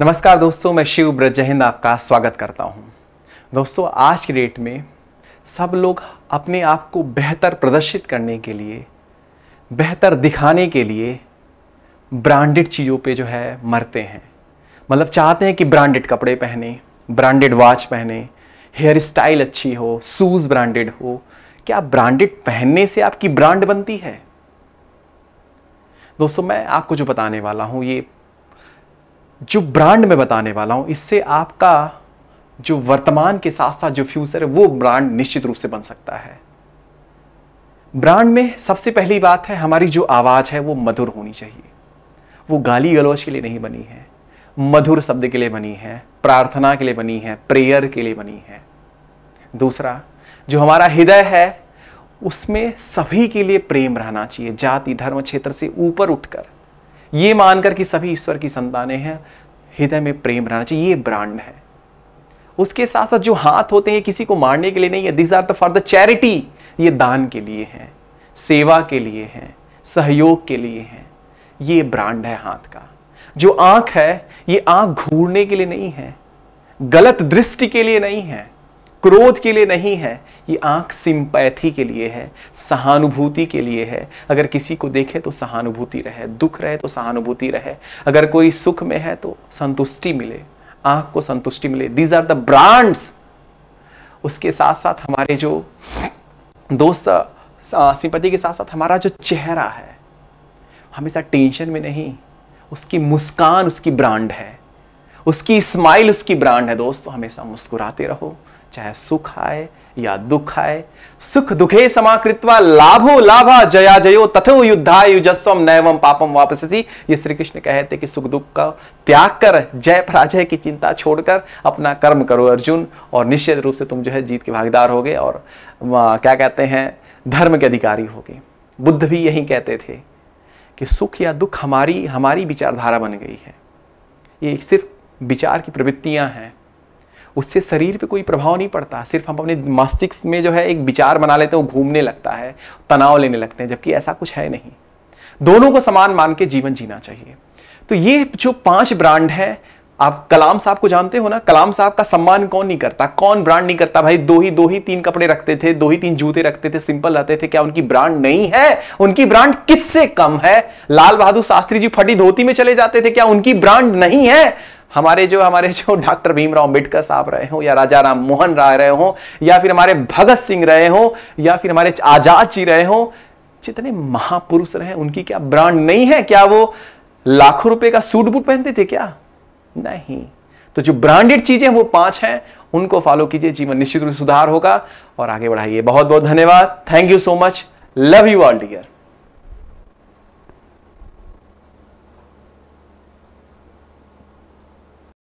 नमस्कार दोस्तों मैं शिव ब्रज हिंद आपका स्वागत करता हूं। दोस्तों आज की डेट में सब लोग अपने आप को बेहतर प्रदर्शित करने के लिए बेहतर दिखाने के लिए ब्रांडेड चीज़ों पे जो है मरते हैं मतलब चाहते हैं कि ब्रांडेड कपड़े पहने ब्रांडेड वॉच पहने हेयर स्टाइल अच्छी हो शूज़ ब्रांडेड हो क्या ब्रांडेड पहनने से आपकी ब्रांड बनती है दोस्तों मैं आपको जो बताने वाला हूँ ये जो ब्रांड में बताने वाला हूं इससे आपका जो वर्तमान के साथ साथ जो फ्यूचर है वो ब्रांड निश्चित रूप से बन सकता है ब्रांड में सबसे पहली बात है हमारी जो आवाज़ है वो मधुर होनी चाहिए वो गाली गलौज के लिए नहीं बनी है मधुर शब्द के लिए बनी है प्रार्थना के लिए बनी है प्रेयर के लिए बनी है दूसरा जो हमारा हृदय है उसमें सभी के लिए प्रेम रहना चाहिए जाति धर्म क्षेत्र से ऊपर उठकर ये मानकर कि सभी ईश्वर की संतानें हैं हृदय में प्रेम रहना चाहिए ये ब्रांड है उसके साथ साथ जो हाथ होते हैं किसी को मारने के लिए नहीं है this are the for the charity ये दान के लिए है सेवा के लिए है सहयोग के लिए है ये ब्रांड है हाथ का जो आंख है ये आंख घूरने के लिए नहीं है गलत दृष्टि के लिए नहीं है क्रोध के लिए नहीं है ये आंख सिंपैथी के लिए है सहानुभूति के लिए है अगर किसी को देखे तो सहानुभूति रहे दुख रहे तो सहानुभूति रहे अगर कोई सुख में है तो संतुष्टि मिले आंख को संतुष्टि मिले दीज आर द ब्रांड्स उसके साथ साथ हमारे जो दोस्त सिंपति के साथ साथ हमारा जो चेहरा है हमेशा टेंशन में नहीं उसकी मुस्कान उसकी ब्रांड है उसकी स्माइल उसकी ब्रांड है दोस्तों तो हमेशा मुस्कुराते रहो चाहे सुख आए या दुख आए सुख दुखे समाकृत्वा लाभो लाभा जया जयो तथो युद्धा युजस्वम नैवम पापम वापस ये श्री कृष्ण कहते कि सुख दुख का त्याग कर जय पराजय की चिंता छोड़कर अपना कर्म करो अर्जुन और निश्चित रूप से तुम जो है जीत के भागीदार होगे और क्या कहते हैं धर्म के अधिकारी होगे बुद्ध भी यही कहते थे कि सुख या दुख हमारी हमारी विचारधारा बन गई है ये सिर्फ विचार की प्रवृत्तियां हैं उससे शरीर पे कोई प्रभाव नहीं पड़ता सिर्फ हम अपने मस्तिष्क में जो है एक विचार बना लेते हैं वो घूमने लगता है तनाव लेने लगते हैं जबकि ऐसा कुछ है नहीं दोनों को समान मान के जीवन जीना चाहिए तो ये जो पांच ब्रांड है आप कलाम साहब को जानते हो ना कलाम साहब का सम्मान कौन नहीं करता कौन ब्रांड नहीं करता भाई दो ही दो ही तीन कपड़े रखते थे दो ही तीन जूते रखते थे सिंपल रहते थे क्या उनकी ब्रांड नहीं है उनकी ब्रांड किससे कम है लाल बहादुर शास्त्री जी फटी धोती में चले जाते थे क्या उनकी ब्रांड नहीं है हमारे जो हमारे जो डॉक्टर भीमराव अम्बेडकर साहब रहे हों या राजा राम मोहन राय रहे हों या फिर हमारे भगत सिंह रहे हों या फिर हमारे आजाद जी रहे हों जितने महापुरुष रहे उनकी क्या ब्रांड नहीं है क्या वो लाखों रुपए का सूट बूट पहनते थे क्या नहीं तो जो ब्रांडेड चीजें वो पांच हैं उनको फॉलो कीजिए जीवन निश्चित रूप सुधार होगा और आगे बढ़ाइए बहुत बहुत धन्यवाद thank you so much love you all dear